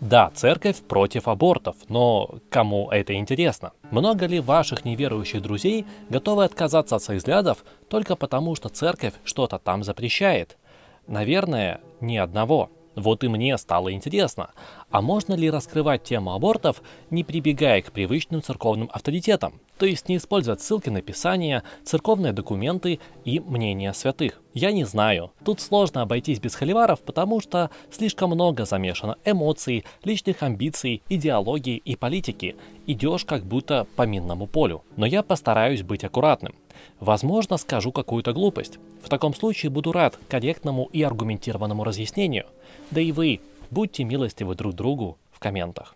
Да, церковь против абортов, но кому это интересно? Много ли ваших неверующих друзей готовы отказаться от своих взглядов только потому, что церковь что-то там запрещает? Наверное, ни одного. Вот и мне стало интересно, а можно ли раскрывать тему абортов, не прибегая к привычным церковным авторитетам? то есть не использовать ссылки на Писание, церковные документы и мнения святых. Я не знаю. Тут сложно обойтись без холиваров, потому что слишком много замешано эмоций, личных амбиций, идеологии и политики. Идешь как будто по минному полю. Но я постараюсь быть аккуратным. Возможно, скажу какую-то глупость. В таком случае буду рад корректному и аргументированному разъяснению. Да и вы будьте милостивы друг другу в комментах.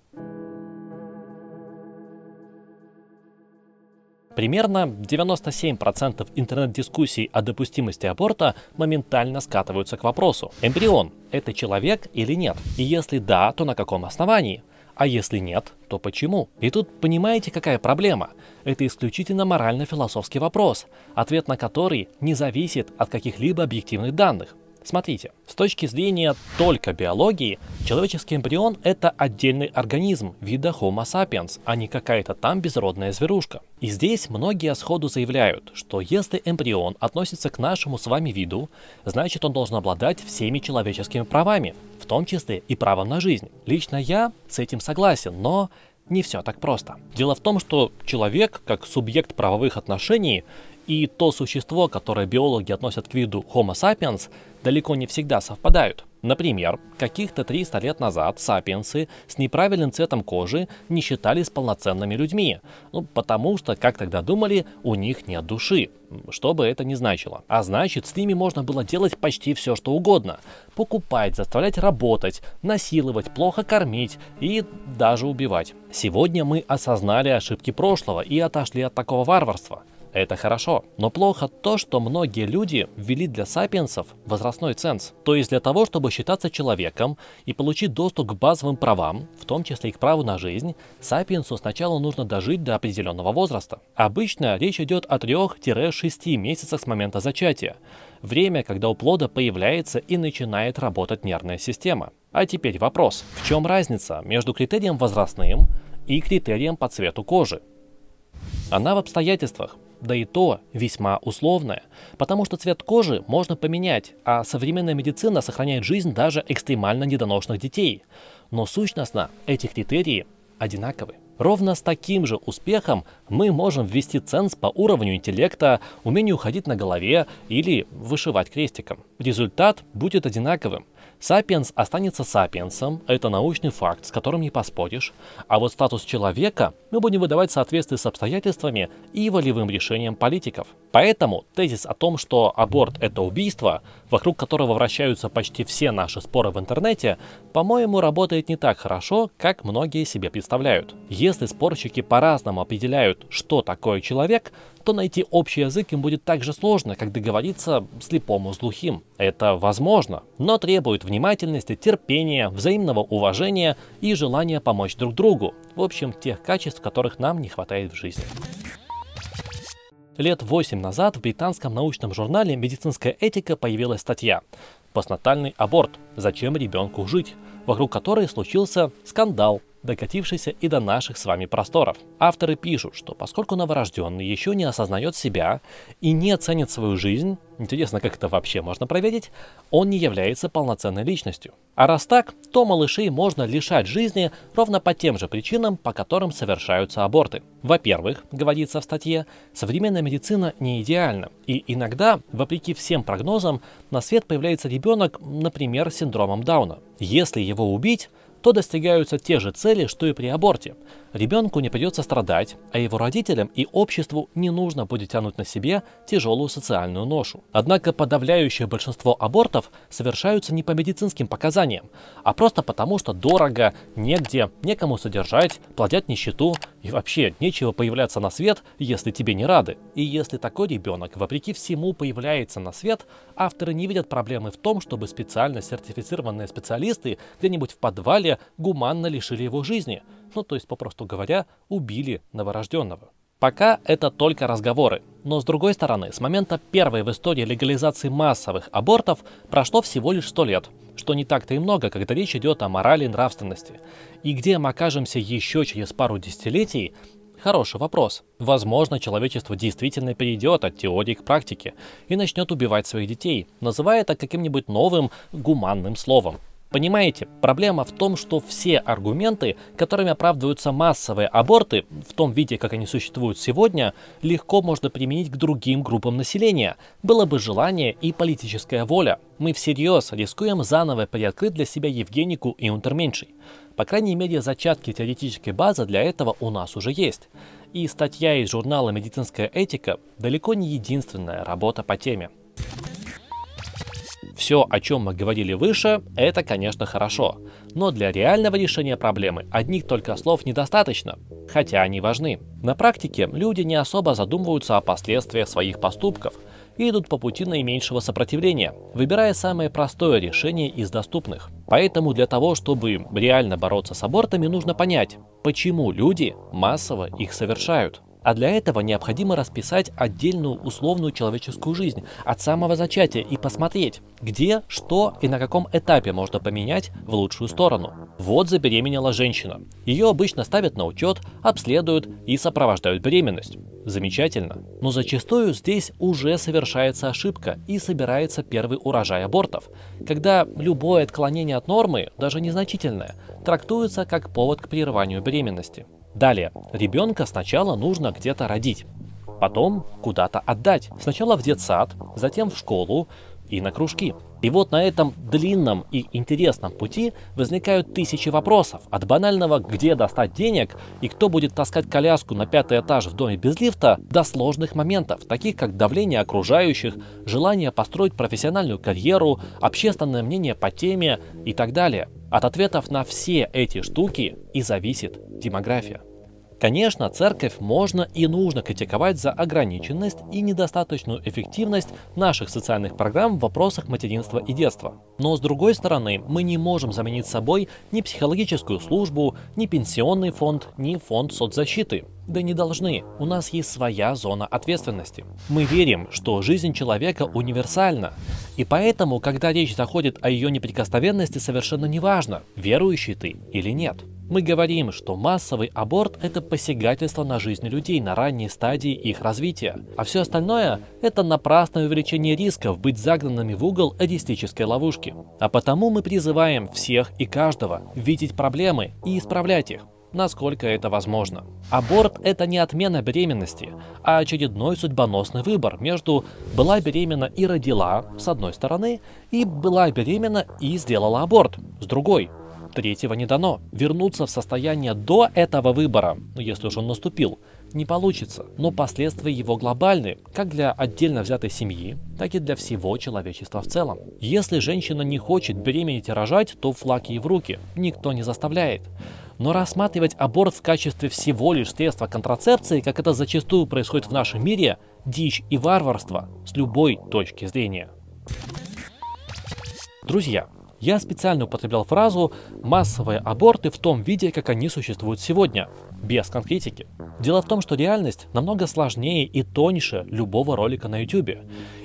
Примерно 97% интернет-дискуссий о допустимости аборта моментально скатываются к вопросу, эмбрион – это человек или нет? И если да, то на каком основании? А если нет, то почему? И тут понимаете, какая проблема? Это исключительно морально-философский вопрос, ответ на который не зависит от каких-либо объективных данных. Смотрите, с точки зрения только биологии, человеческий эмбрион – это отдельный организм вида Homo sapiens, а не какая-то там безродная зверушка. И здесь многие сходу заявляют, что если эмбрион относится к нашему с вами виду, значит он должен обладать всеми человеческими правами, в том числе и правом на жизнь. Лично я с этим согласен, но не все так просто. Дело в том, что человек, как субъект правовых отношений, и то существо, которое биологи относят к виду Homo sapiens, далеко не всегда совпадают. Например, каких-то 300 лет назад сапиенсы с неправильным цветом кожи не считались полноценными людьми, ну, потому что, как тогда думали, у них нет души, что бы это ни значило. А значит, с ними можно было делать почти все, что угодно. Покупать, заставлять работать, насиловать, плохо кормить и даже убивать. Сегодня мы осознали ошибки прошлого и отошли от такого варварства. Это хорошо, но плохо то, что многие люди ввели для сапиенсов возрастной ценз, то есть для того, чтобы считаться человеком и получить доступ к базовым правам, в том числе и к праву на жизнь, сапиенсу сначала нужно дожить до определенного возраста. Обычно речь идет о 3-6 месяцах с момента зачатия, время, когда у плода появляется и начинает работать нервная система. А теперь вопрос, в чем разница между критерием возрастным и критерием по цвету кожи? Она в обстоятельствах, да и то весьма условное, потому что цвет кожи можно поменять, а современная медицина сохраняет жизнь даже экстремально недоношенных детей. Но сущностно эти критерии одинаковы. Ровно с таким же успехом мы можем ввести ценз по уровню интеллекта, умению ходить на голове или вышивать крестиком. Результат будет одинаковым. Сапиенс останется сапиенсом, это научный факт, с которым не поспоришь, а вот статус человека мы будем выдавать в соответствии с обстоятельствами и волевым решением политиков. Поэтому тезис о том, что аборт – это убийство, вокруг которого вращаются почти все наши споры в интернете, по-моему, работает не так хорошо, как многие себе представляют. Если спорщики по-разному определяют, что такое человек, то найти общий язык им будет так же сложно, как договориться слепому с глухим. Это возможно, но требует внимательности, терпения, взаимного уважения и желания помочь друг другу. В общем, тех качеств, которых нам не хватает в жизни. Лет 8 назад в британском научном журнале «Медицинская этика» появилась статья «Постнатальный аборт. Зачем ребенку жить?», вокруг которой случился скандал, докатившийся и до наших с вами просторов. Авторы пишут, что поскольку новорожденный еще не осознает себя и не оценит свою жизнь, интересно, как это вообще можно проверить, он не является полноценной личностью. А раз так, то малышей можно лишать жизни ровно по тем же причинам, по которым совершаются аборты. Во-первых, говорится в статье, современная медицина не идеальна, и иногда, вопреки всем прогнозам, на свет появляется ребенок, например, с синдромом Дауна. Если его убить, то достигаются те же цели, что и при аборте. Ребенку не придется страдать, а его родителям и обществу не нужно будет тянуть на себе тяжелую социальную ношу. Однако подавляющее большинство абортов совершаются не по медицинским показаниям, а просто потому, что дорого, негде, некому содержать, плодят нищету и вообще нечего появляться на свет, если тебе не рады. И если такой ребенок, вопреки всему, появляется на свет, авторы не видят проблемы в том, чтобы специально сертифицированные специалисты где-нибудь в подвале гуманно лишили его жизни – ну то есть, попросту говоря, убили новорожденного. Пока это только разговоры. Но с другой стороны, с момента первой в истории легализации массовых абортов прошло всего лишь 100 лет, что не так-то и много, когда речь идет о морали и нравственности. И где мы окажемся еще через пару десятилетий, Хороший вопрос. Возможно, человечество действительно перейдет от теории к практике и начнет убивать своих детей, называя это каким-нибудь новым гуманным словом. Понимаете, проблема в том, что все аргументы, которыми оправдываются массовые аборты, в том виде, как они существуют сегодня, легко можно применить к другим группам населения. Было бы желание и политическая воля. Мы всерьез рискуем заново приоткрыть для себя Евгенику и Унтерменшей. По крайней мере, зачатки теоретической базы для этого у нас уже есть. И статья из журнала «Медицинская этика» далеко не единственная работа по теме. Все, о чем мы говорили выше, это, конечно, хорошо. Но для реального решения проблемы одних только слов недостаточно, хотя они важны. На практике люди не особо задумываются о последствиях своих поступков и идут по пути наименьшего сопротивления, выбирая самое простое решение из доступных. Поэтому для того, чтобы реально бороться с абортами, нужно понять, почему люди массово их совершают. А для этого необходимо расписать отдельную условную человеческую жизнь от самого зачатия и посмотреть, где, что и на каком этапе можно поменять в лучшую сторону. Вот забеременела женщина. Ее обычно ставят на учет, обследуют и сопровождают беременность. Замечательно. Но зачастую здесь уже совершается ошибка и собирается первый урожай абортов, когда любое отклонение от нормы, даже незначительное, трактуется как повод к прерыванию беременности. Далее, ребенка сначала нужно где-то родить, потом куда-то отдать. Сначала в детсад, затем в школу и на кружки. И вот на этом длинном и интересном пути возникают тысячи вопросов. От банального «где достать денег» и «кто будет таскать коляску на пятый этаж в доме без лифта» до сложных моментов, таких как давление окружающих, желание построить профессиональную карьеру, общественное мнение по теме и так далее. От ответов на все эти штуки и зависит демография. Конечно, церковь можно и нужно критиковать за ограниченность и недостаточную эффективность наших социальных программ в вопросах материнства и детства. Но с другой стороны, мы не можем заменить собой ни психологическую службу, ни пенсионный фонд, ни фонд соцзащиты. Да не должны. У нас есть своя зона ответственности. Мы верим, что жизнь человека универсальна. И поэтому, когда речь заходит о ее неприкосновенности, совершенно неважно, верующий ты или нет. Мы говорим, что массовый аборт – это посягательство на жизнь людей на ранней стадии их развития. А все остальное – это напрасное увеличение рисков быть загнанными в угол эдистической ловушки. А потому мы призываем всех и каждого видеть проблемы и исправлять их насколько это возможно. Аборт – это не отмена беременности, а очередной судьбоносный выбор между «была беременна и родила» с одной стороны и «была беременна и сделала аборт» с другой – третьего не дано. Вернуться в состояние до этого выбора, ну если уж он наступил, не получится, но последствия его глобальны, как для отдельно взятой семьи, так и для всего человечества в целом. Если женщина не хочет беременеть и рожать, то флаг ей в руки, никто не заставляет. Но рассматривать аборт в качестве всего лишь средства контрацепции, как это зачастую происходит в нашем мире, дичь и варварство с любой точки зрения. Друзья, я специально употреблял фразу «массовые аборты в том виде, как они существуют сегодня», без конкретики. Дело в том, что реальность намного сложнее и тоньше любого ролика на YouTube.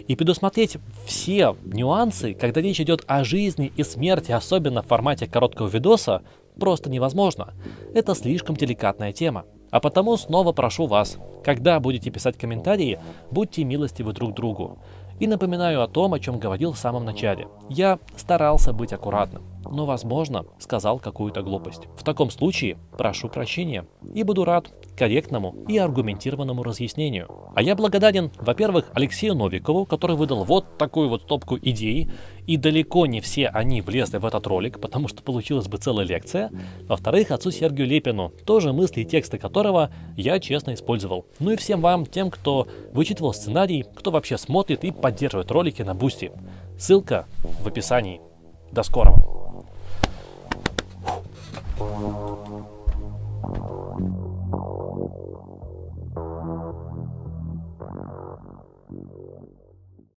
И предусмотреть все нюансы, когда речь идет о жизни и смерти, особенно в формате короткого видоса, просто невозможно. Это слишком деликатная тема. А потому снова прошу вас, когда будете писать комментарии, будьте милостивы друг другу. И напоминаю о том, о чем говорил в самом начале. Я старался быть аккуратным но, «Ну, возможно, сказал какую-то глупость. В таком случае прошу прощения и буду рад корректному и аргументированному разъяснению. А я благодарен, во-первых, Алексею Новикову, который выдал вот такую вот топку идей, и далеко не все они влезли в этот ролик, потому что получилась бы целая лекция. Во-вторых, отцу Сергию Лепину, тоже мысли и тексты которого я честно использовал. Ну и всем вам, тем, кто вычитывал сценарий, кто вообще смотрит и поддерживает ролики на Бусти. Ссылка в описании. До скорого!